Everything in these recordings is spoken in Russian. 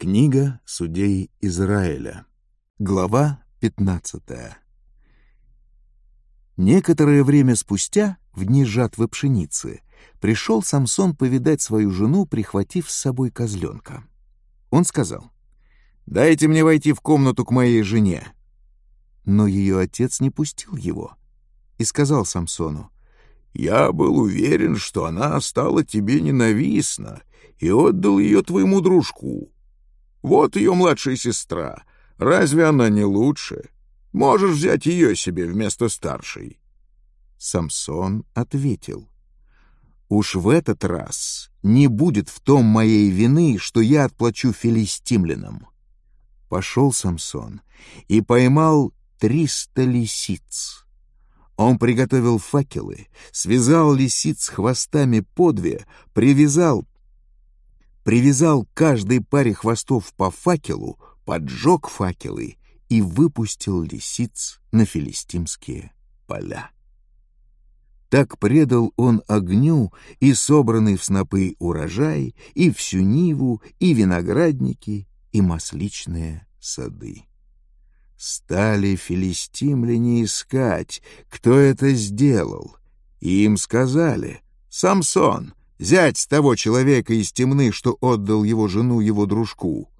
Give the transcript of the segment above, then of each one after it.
Книга судей Израиля. Глава 15. Некоторое время спустя, в дни жатвы пшеницы, пришел Самсон повидать свою жену, прихватив с собой козленка. Он сказал, «Дайте мне войти в комнату к моей жене». Но ее отец не пустил его и сказал Самсону, «Я был уверен, что она стала тебе ненавистна и отдал ее твоему дружку». Вот ее младшая сестра. Разве она не лучше? Можешь взять ее себе вместо старшей». Самсон ответил. «Уж в этот раз не будет в том моей вины, что я отплачу филистимлянам». Пошел Самсон и поймал триста лисиц. Он приготовил факелы, связал лисиц хвостами по две, привязал привязал каждой паре хвостов по факелу, поджег факелы и выпустил лисиц на филистимские поля. Так предал он огню и собранный в снопы урожай, и всю ниву, и виноградники, и масличные сады. Стали филистимляне искать, кто это сделал, и им сказали «Самсон, зять того человека из темны, что отдал его жену его дружку.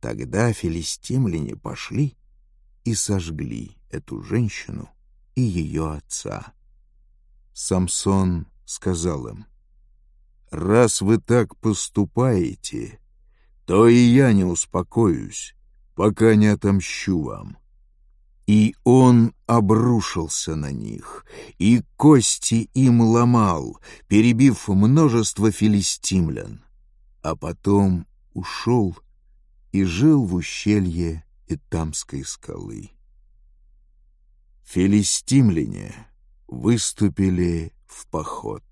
Тогда филистимляне пошли и сожгли эту женщину и ее отца. Самсон сказал им, «Раз вы так поступаете, то и я не успокоюсь, пока не отомщу вам». И он обрушился на них, и кости им ломал, перебив множество филистимлян. А потом ушел и жил в ущелье Итамской скалы. Филистимляне выступили в поход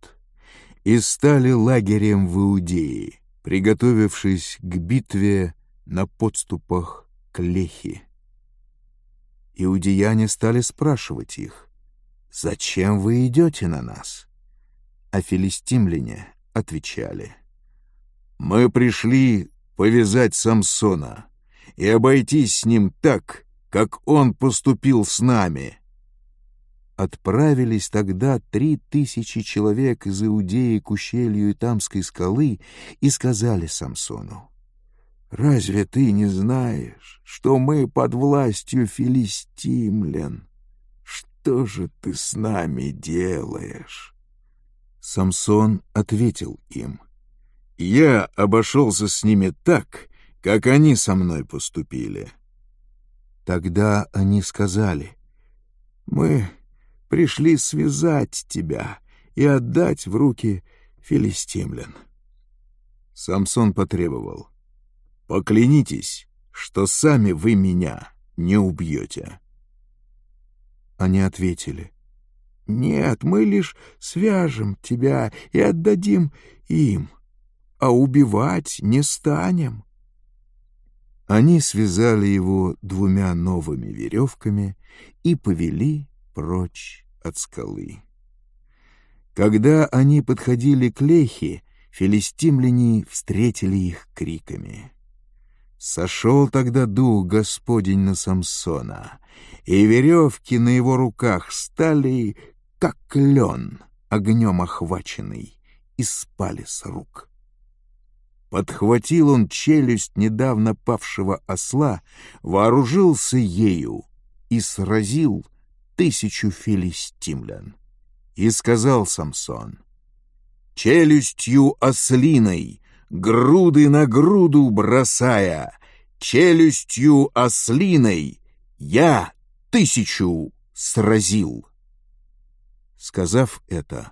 и стали лагерем в Иудее, приготовившись к битве на подступах к Лехе иудеяне стали спрашивать их, «Зачем вы идете на нас?» А филистимляне отвечали, «Мы пришли повязать Самсона и обойтись с ним так, как он поступил с нами». Отправились тогда три тысячи человек из Иудеи к ущелью Итамской скалы и сказали Самсону, Разве ты не знаешь, что мы под властью филистимлян? Что же ты с нами делаешь?» Самсон ответил им. «Я обошелся с ними так, как они со мной поступили». Тогда они сказали, «Мы пришли связать тебя и отдать в руки филистимлян». Самсон потребовал, — Поклянитесь, что сами вы меня не убьете. Они ответили. Нет, мы лишь свяжем тебя и отдадим им, а убивать не станем. Они связали его двумя новыми веревками и повели прочь от скалы. Когда они подходили к Лехе, филистимляне встретили их криками. Сошел тогда дух Господень на Самсона, и веревки на его руках стали, как лен, огнем охваченный, и спали с рук. Подхватил он челюсть недавно павшего осла, вооружился ею и сразил тысячу филистимлян. И сказал Самсон, «Челюстью ослиной груды на груду бросая, челюстью ослиной я тысячу сразил. Сказав это,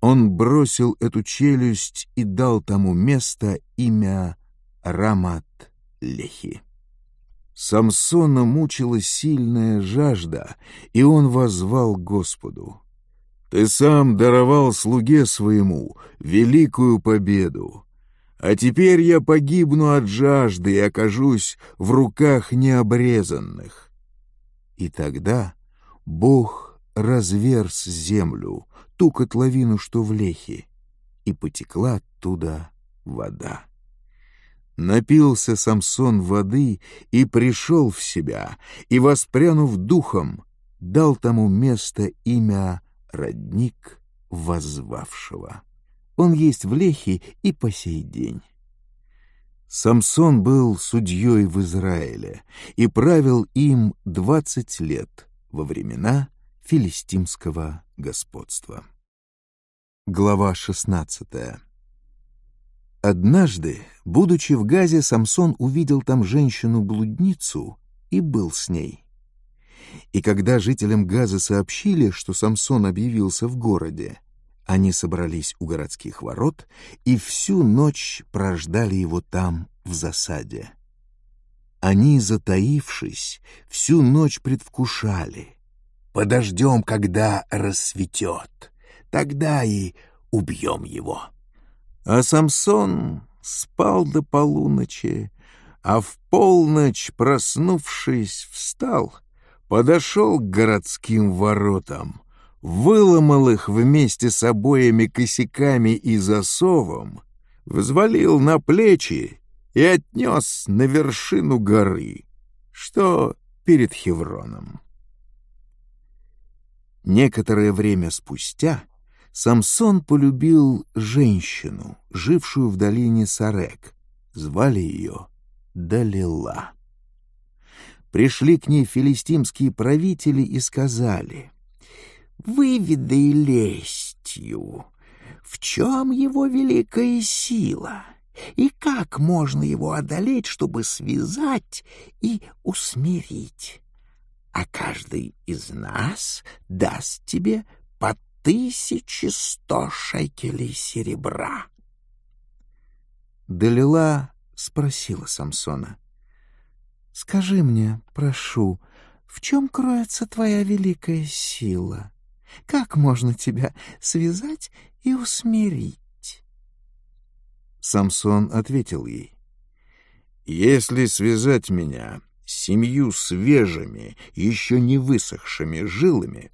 он бросил эту челюсть и дал тому место имя Рамат Лехи. Самсона мучила сильная жажда, и он возвал Господу. «Ты сам даровал слуге своему великую победу. А теперь я погибну от жажды и окажусь в руках необрезанных. И тогда Бог разверз землю, ту котловину, что в лехе, и потекла оттуда вода. Напился Самсон воды и пришел в себя, и, воспрянув духом, дал тому место имя «Родник возвавшего» он есть в Лехе и по сей день. Самсон был судьей в Израиле и правил им двадцать лет во времена филистимского господства. Глава шестнадцатая. Однажды, будучи в Газе, Самсон увидел там женщину-блудницу и был с ней. И когда жителям Газы сообщили, что Самсон объявился в городе, они собрались у городских ворот и всю ночь прождали его там, в засаде. Они, затаившись, всю ночь предвкушали. «Подождем, когда рассветет, тогда и убьем его». А Самсон спал до полуночи, а в полночь, проснувшись, встал, подошел к городским воротам — выломал их вместе с обоими косяками и засовом, взвалил на плечи и отнес на вершину горы, что перед Хевроном. Некоторое время спустя Самсон полюбил женщину, жившую в долине Сарек. Звали ее Далила. Пришли к ней филистимские правители и сказали — выведой лестью. В чем его великая сила? И как можно его одолеть, чтобы связать и усмирить? А каждый из нас даст тебе по тысяче сто шекелей серебра. Далила спросила Самсона. — Скажи мне, прошу, в чем кроется твоя великая сила? — как можно тебя связать и усмирить? Самсон ответил ей. «Если связать меня семью свежими, еще не высохшими жилами,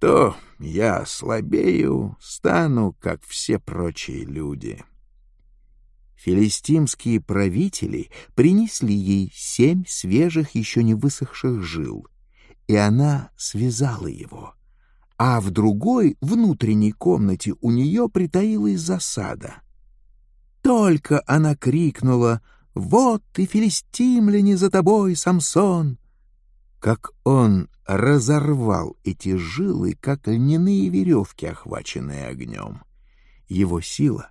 то я слабею, стану, как все прочие люди». Филистимские правители принесли ей семь свежих, еще не высохших жил, и она связала его — а в другой, внутренней комнате у нее притаилась засада. Только она крикнула «Вот ты филистимляне за тобой, Самсон!» Как он разорвал эти жилы, как льняные веревки, охваченные огнем. Его сила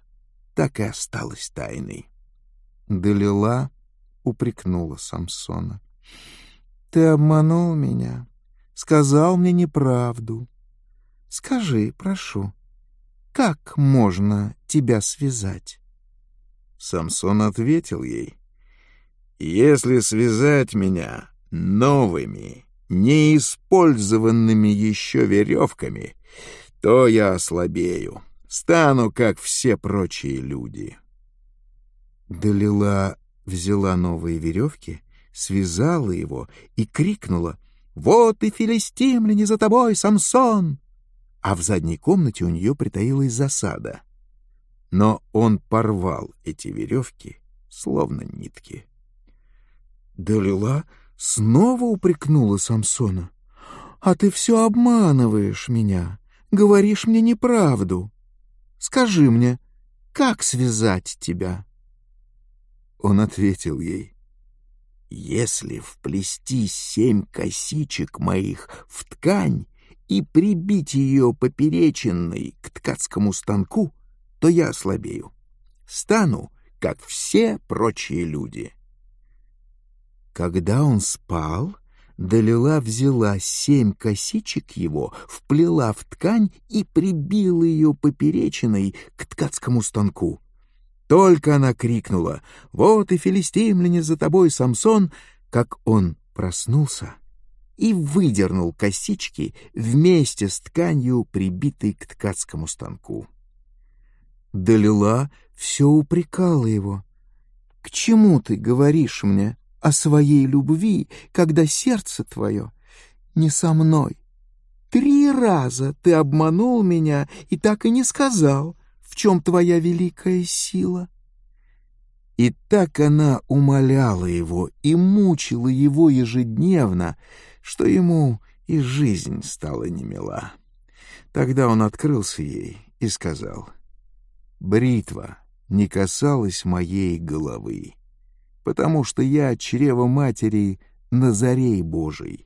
так и осталась тайной. Далила упрекнула Самсона. «Ты обманул меня, сказал мне неправду. Скажи, прошу, как можно тебя связать?» Самсон ответил ей. «Если связать меня новыми, неиспользованными еще веревками, то я ослабею, стану, как все прочие люди». Далила взяла новые веревки, связала его и крикнула «Вот и филистимляне за тобой, Самсон!» а в задней комнате у нее притаилась засада. Но он порвал эти веревки, словно нитки. Далила снова упрекнула Самсона. «А ты все обманываешь меня, говоришь мне неправду. Скажи мне, как связать тебя?» Он ответил ей. «Если вплести семь косичек моих в ткань, и прибить ее поперечиной к ткацкому станку, то я ослабею. Стану, как все прочие люди. Когда он спал, Далила взяла семь косичек его, вплела в ткань и прибила ее поперечиной к ткацкому станку. Только она крикнула «Вот и филистимляне за тобой, Самсон!» Как он проснулся, и выдернул косички вместе с тканью, прибитой к ткацкому станку. Далила все упрекала его. «К чему ты говоришь мне о своей любви, когда сердце твое не со мной? Три раза ты обманул меня и так и не сказал, в чем твоя великая сила». И так она умоляла его и мучила его ежедневно, — что ему и жизнь стала немила. Тогда он открылся ей и сказал, «Бритва не касалась моей головы, потому что я от матери Назарей Божий.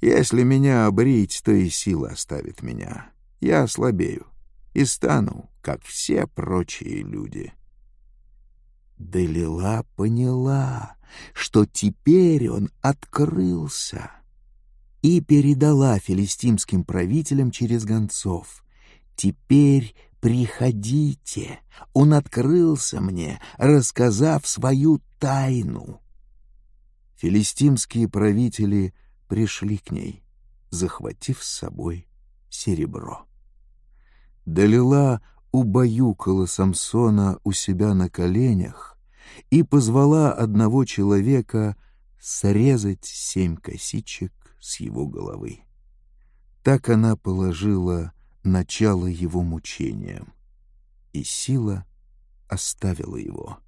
Если меня обрить, то и сила оставит меня. Я ослабею и стану, как все прочие люди». Далила поняла, что теперь он открылся, и передала филистимским правителям через гонцов. «Теперь приходите, он открылся мне, рассказав свою тайну». Филистимские правители пришли к ней, захватив с собой серебро. Далила убаюкала Самсона у себя на коленях и позвала одного человека срезать семь косичек с его головы. Так она положила начало его мучениям, и сила оставила его.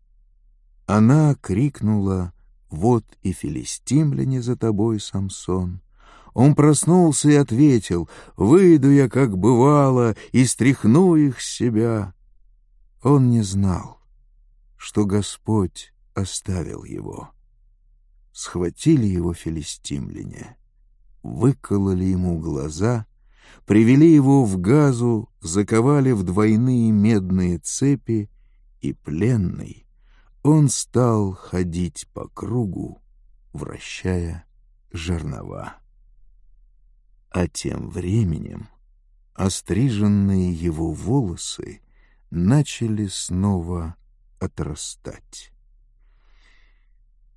Она крикнула «Вот и филистимляне за тобой, Самсон!» Он проснулся и ответил «Выйду я, как бывало, и стряхну их с себя». Он не знал, что Господь оставил его. Схватили его филистимляне, выкололи ему глаза, привели его в газу, заковали в двойные медные цепи, и пленный он стал ходить по кругу, вращая жернова. А тем временем остриженные его волосы начали снова отрастать.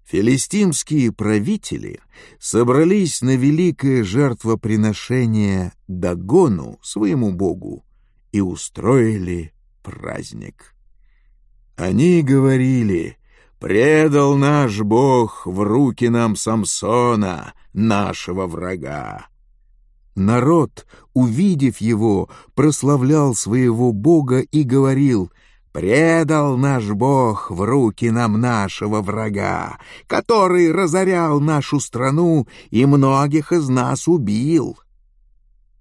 Филистимские правители собрались на великое жертвоприношение Дагону, своему богу, и устроили праздник. Они говорили «Предал наш бог в руки нам Самсона, нашего врага». Народ, увидев его, прославлял своего бога и говорил — Предал наш Бог в руки нам нашего врага, который разорял нашу страну и многих из нас убил.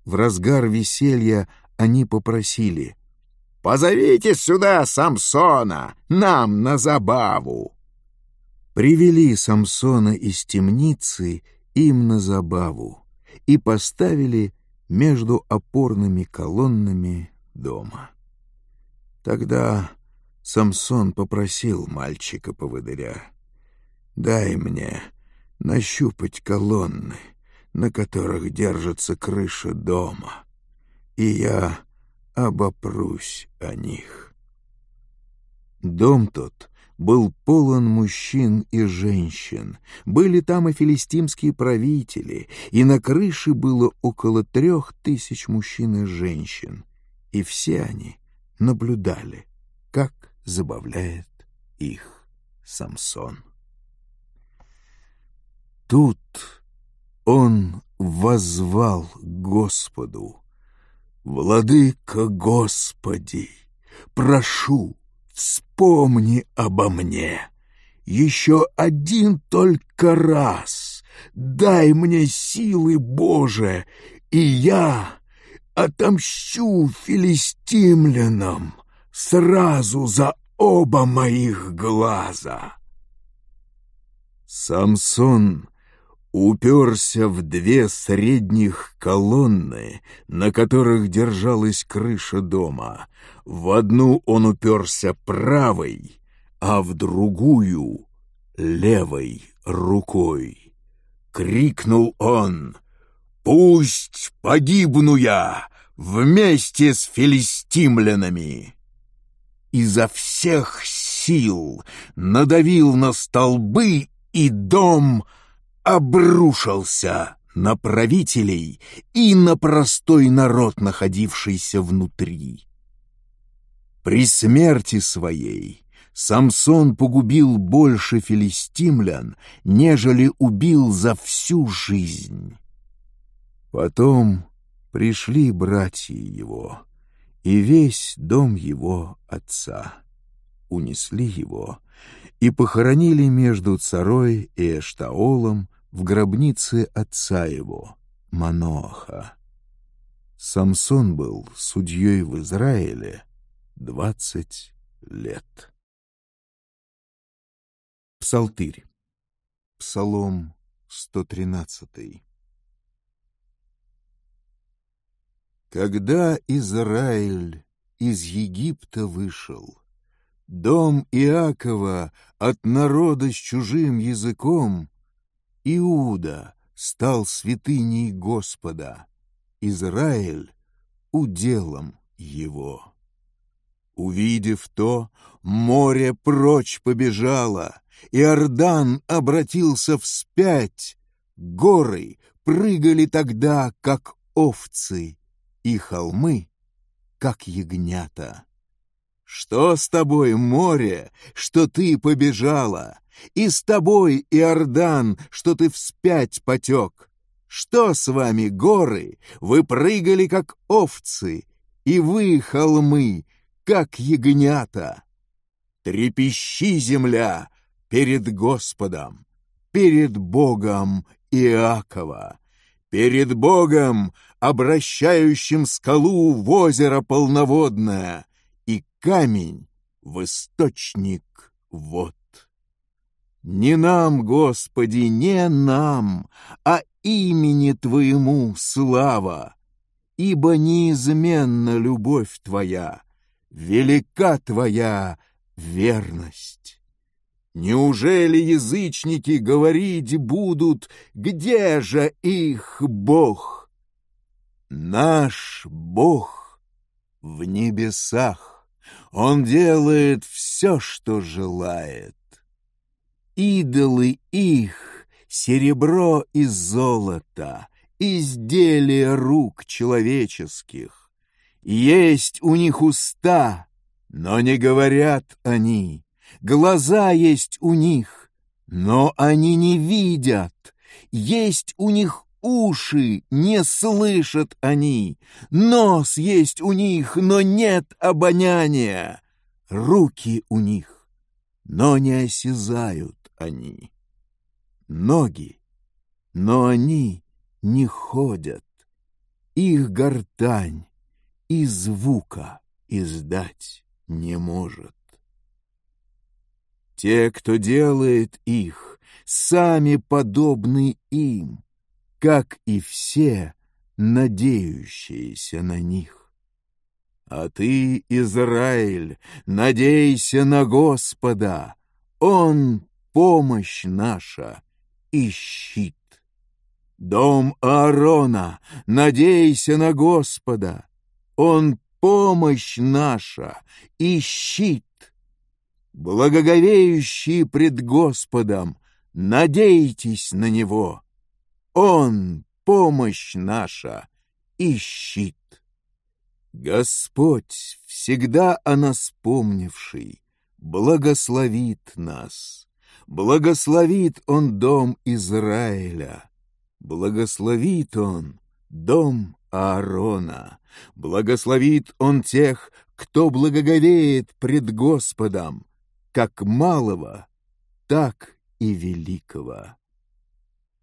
В разгар веселья они попросили. «Позовите сюда Самсона, нам на забаву!» Привели Самсона из темницы им на забаву и поставили между опорными колоннами дома. Тогда Самсон попросил мальчика-поводыря. «Дай мне нащупать колонны, на которых держится крыша дома, и я обопрусь о них». Дом тот был полон мужчин и женщин, были там и филистимские правители, и на крыше было около трех тысяч мужчин и женщин, и все они — наблюдали, как забавляет их Самсон. Тут он возвал Господу, «Владыка Господи, прошу, вспомни обо мне еще один только раз, дай мне силы Божие, и я отомщу филистимлянам сразу за оба моих глаза. Самсон уперся в две средних колонны, на которых держалась крыша дома. В одну он уперся правой, а в другую — левой рукой. Крикнул он «Пусть погибну я вместе с филистимлянами!» Изо всех сил надавил на столбы, и дом обрушился на правителей и на простой народ, находившийся внутри. При смерти своей Самсон погубил больше филистимлян, нежели убил за всю жизнь. Потом пришли братья его и весь дом его отца. Унесли его и похоронили между Царой и Эштаолом в гробнице отца его, Маноха. Самсон был судьей в Израиле двадцать лет. Псалтырь. Псалом 113. Когда Израиль из Египта вышел, дом Иакова от народа с чужим языком, Иуда стал святыней Господа, Израиль — уделом его. Увидев то, море прочь побежало, Иордан обратился вспять, горы прыгали тогда, как овцы и холмы, как ягнята. Что с тобой, море, что ты побежала? И с тобой, Иордан, что ты вспять потек? Что с вами, горы? Вы прыгали, как овцы, и вы, холмы, как ягнята. Трепещи, земля, перед Господом, перед Богом Иакова, перед Богом обращающим скалу в озеро полноводное, и камень в источник вод. Не нам, Господи, не нам, а имени Твоему слава, ибо неизменна любовь Твоя, велика Твоя верность. Неужели язычники говорить будут, где же их Бог? Наш Бог в небесах. Он делает все, что желает. Идолы их — серебро и золото, изделия рук человеческих. Есть у них уста, но не говорят они. Глаза есть у них, но они не видят. Есть у них уши не слышат они, нос есть у них, но нет обоняния, руки у них, но не осязают они, ноги, но они не ходят, их гортань и звука издать не может. Те, кто делает их, сами подобны им, как и все, надеющиеся на них. А ты, Израиль, надейся на Господа, Он — помощь наша и щит. Дом Аарона, надейся на Господа, Он — помощь наша и щит. Благоговеющие пред Господом, надейтесь на Него, он — помощь наша и щит. Господь, всегда о нас помнивший, благословит нас. Благословит Он дом Израиля, благословит Он дом Аарона, благословит Он тех, кто благоговеет пред Господом, как малого, так и великого.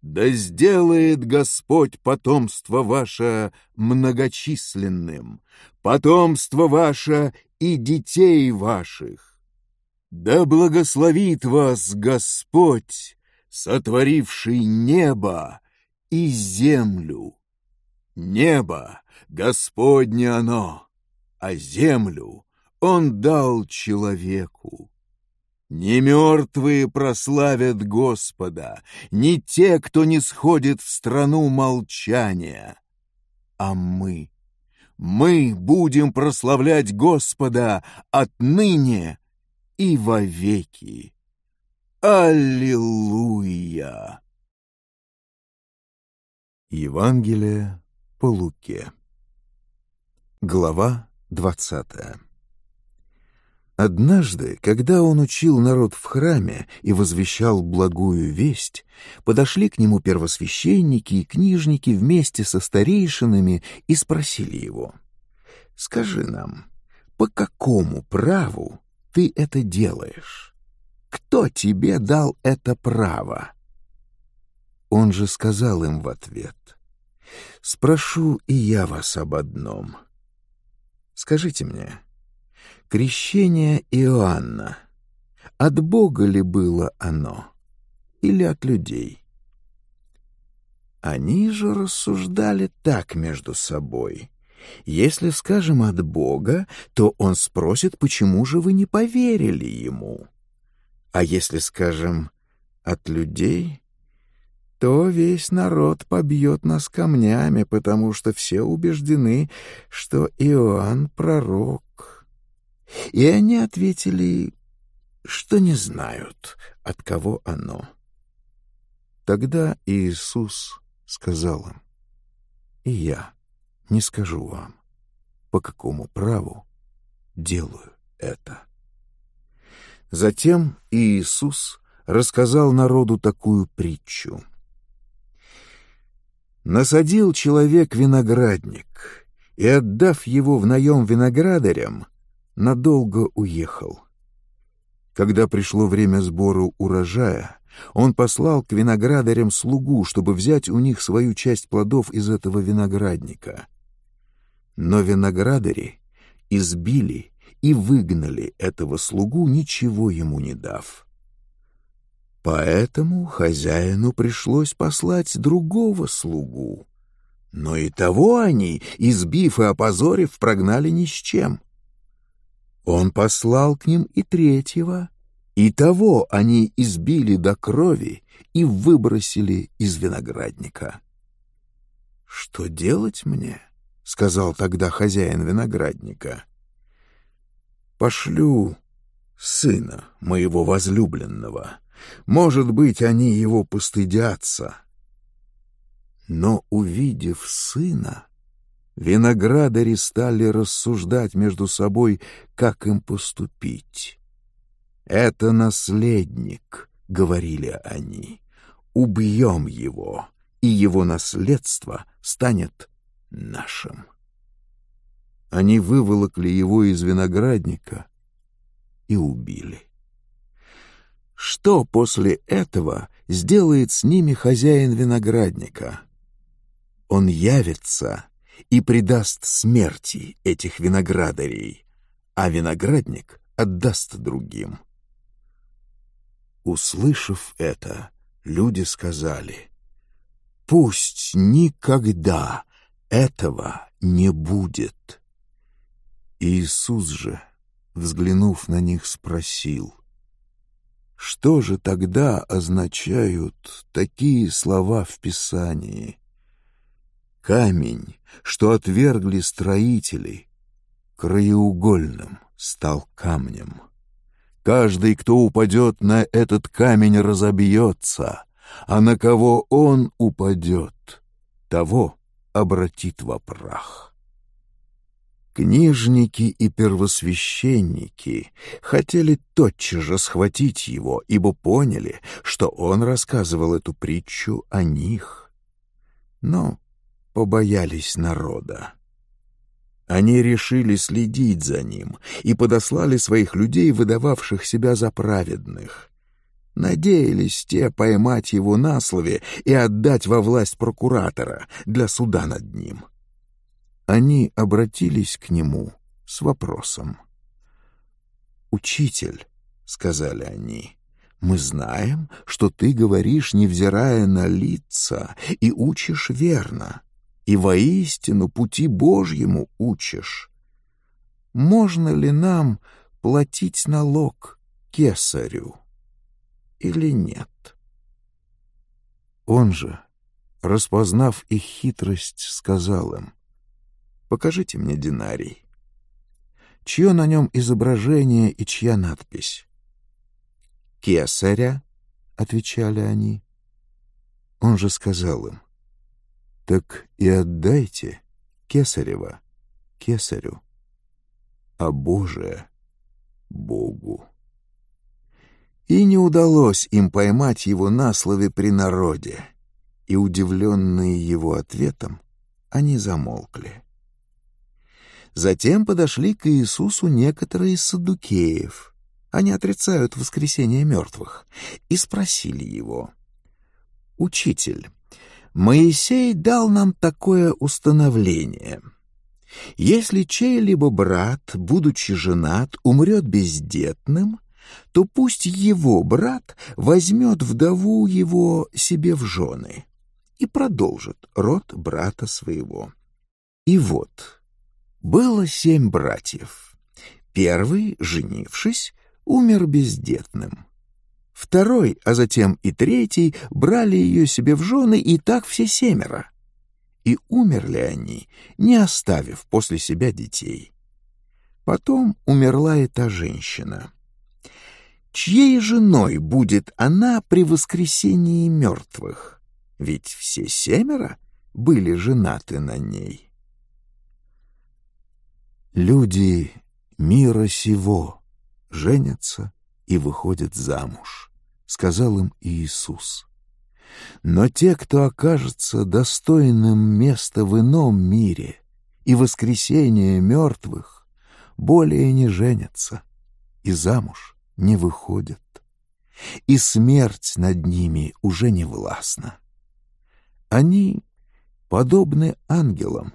Да сделает Господь потомство ваше многочисленным, потомство ваше и детей ваших. Да благословит вас Господь, сотворивший небо и землю. Небо Господне оно, а землю Он дал человеку. Не мертвые прославят Господа, не те, кто не сходит в страну молчания, а мы. Мы будем прославлять Господа отныне и вовеки. Аллилуйя! Евангелие по Луке Глава двадцатая Однажды, когда он учил народ в храме и возвещал благую весть, подошли к нему первосвященники и книжники вместе со старейшинами и спросили его, «Скажи нам, по какому праву ты это делаешь? Кто тебе дал это право?» Он же сказал им в ответ, «Спрошу и я вас об одном. Скажите мне, — Крещение Иоанна. От Бога ли было оно? Или от людей? Они же рассуждали так между собой. Если скажем «от Бога», то он спросит, почему же вы не поверили ему? А если скажем «от людей», то весь народ побьет нас камнями, потому что все убеждены, что Иоанн — пророк. И они ответили, что не знают, от кого оно. Тогда Иисус сказал им, «И я не скажу вам, по какому праву делаю это». Затем Иисус рассказал народу такую притчу. «Насадил человек виноградник, и, отдав его в наем виноградарям, — надолго уехал. Когда пришло время сбора урожая, он послал к виноградарям слугу, чтобы взять у них свою часть плодов из этого виноградника. Но виноградари избили и выгнали этого слугу, ничего ему не дав. Поэтому хозяину пришлось послать другого слугу. Но и того они, избив и опозорив, прогнали ни с чем. Он послал к ним и третьего, и того они избили до крови и выбросили из виноградника. «Что делать мне?» — сказал тогда хозяин виноградника. «Пошлю сына моего возлюбленного. Может быть, они его постыдятся». Но, увидев сына, виноградари стали рассуждать между собой, как им поступить. «Это наследник», — говорили они, — «убьем его, и его наследство станет нашим». Они выволокли его из виноградника и убили. Что после этого сделает с ними хозяин виноградника? Он явится и предаст смерти этих виноградарей, а виноградник отдаст другим. Услышав это, люди сказали, «Пусть никогда этого не будет». Иисус же, взглянув на них, спросил, «Что же тогда означают такие слова в Писании?» камень, что отвергли строители, краеугольным стал камнем. Каждый, кто упадет на этот камень, разобьется, а на кого он упадет, того обратит во прах. Книжники и первосвященники хотели тотчас же схватить его, ибо поняли, что он рассказывал эту притчу о них. Но побоялись народа. Они решили следить за ним и подослали своих людей, выдававших себя за праведных. Надеялись те поймать его на слове и отдать во власть прокуратора для суда над ним. Они обратились к нему с вопросом. «Учитель», — сказали они, — «мы знаем, что ты говоришь, невзирая на лица, и учишь верно» и воистину пути Божьему учишь. Можно ли нам платить налог кесарю или нет? Он же, распознав их хитрость, сказал им, «Покажите мне динарий. Чье на нем изображение и чья надпись?» «Кесаря», — отвечали они. Он же сказал им, — так и отдайте Кесарева Кесарю, а Божие — Богу. И не удалось им поймать его на слове при народе, и, удивленные его ответом, они замолкли. Затем подошли к Иисусу некоторые из садукеев, они отрицают воскресение мертвых, и спросили его, «Учитель, Моисей дал нам такое установление. Если чей-либо брат, будучи женат, умрет бездетным, то пусть его брат возьмет вдову его себе в жены и продолжит род брата своего. И вот, было семь братьев. Первый, женившись, умер бездетным. Второй, а затем и третий брали ее себе в жены, и так все семеро. И умерли они, не оставив после себя детей. Потом умерла и та женщина. Чьей женой будет она при воскресении мертвых? Ведь все семеро были женаты на ней. Люди мира сего женятся и выходят замуж сказал им Иисус. Но те, кто окажется достойным места в ином мире и воскресения мертвых, более не женятся и замуж не выходят, и смерть над ними уже не властна. Они подобны ангелам,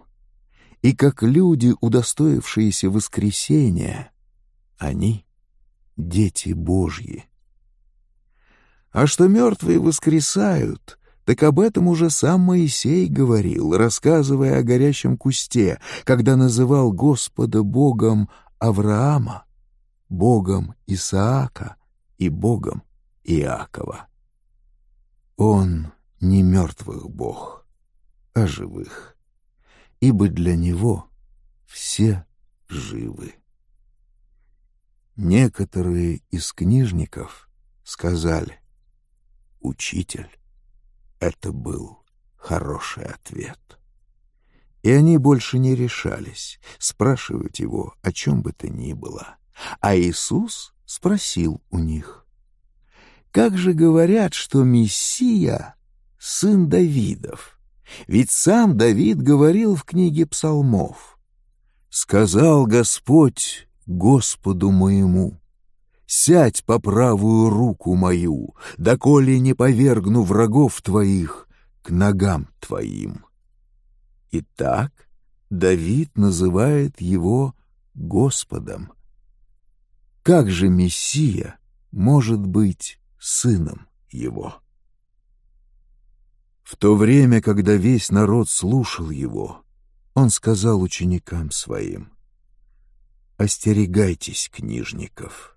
и как люди, удостоившиеся воскресения, они — дети Божьи. А что мертвые воскресают, так об этом уже сам Моисей говорил, рассказывая о горящем кусте, когда называл Господа Богом Авраама, Богом Исаака и Богом Иакова. Он не мертвых Бог, а живых, ибо для Него все живы. Некоторые из книжников сказали, учитель. Это был хороший ответ. И они больше не решались спрашивать его о чем бы то ни было. А Иисус спросил у них, «Как же говорят, что Мессия — сын Давидов? Ведь сам Давид говорил в книге псалмов, «Сказал Господь Господу моему, сядь по правую руку мою, доколе не повергну врагов твоих к ногам твоим». Итак, Давид называет его Господом. Как же Мессия может быть сыном его? В то время, когда весь народ слушал его, он сказал ученикам своим, «Остерегайтесь книжников».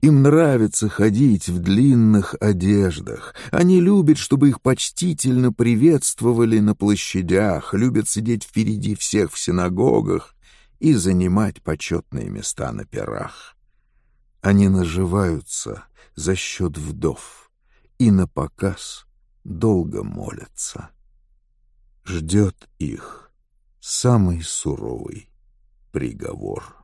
Им нравится ходить в длинных одеждах. Они любят, чтобы их почтительно приветствовали на площадях, любят сидеть впереди всех в синагогах и занимать почетные места на пирах. Они наживаются за счет вдов и на показ долго молятся. Ждет их самый суровый приговор.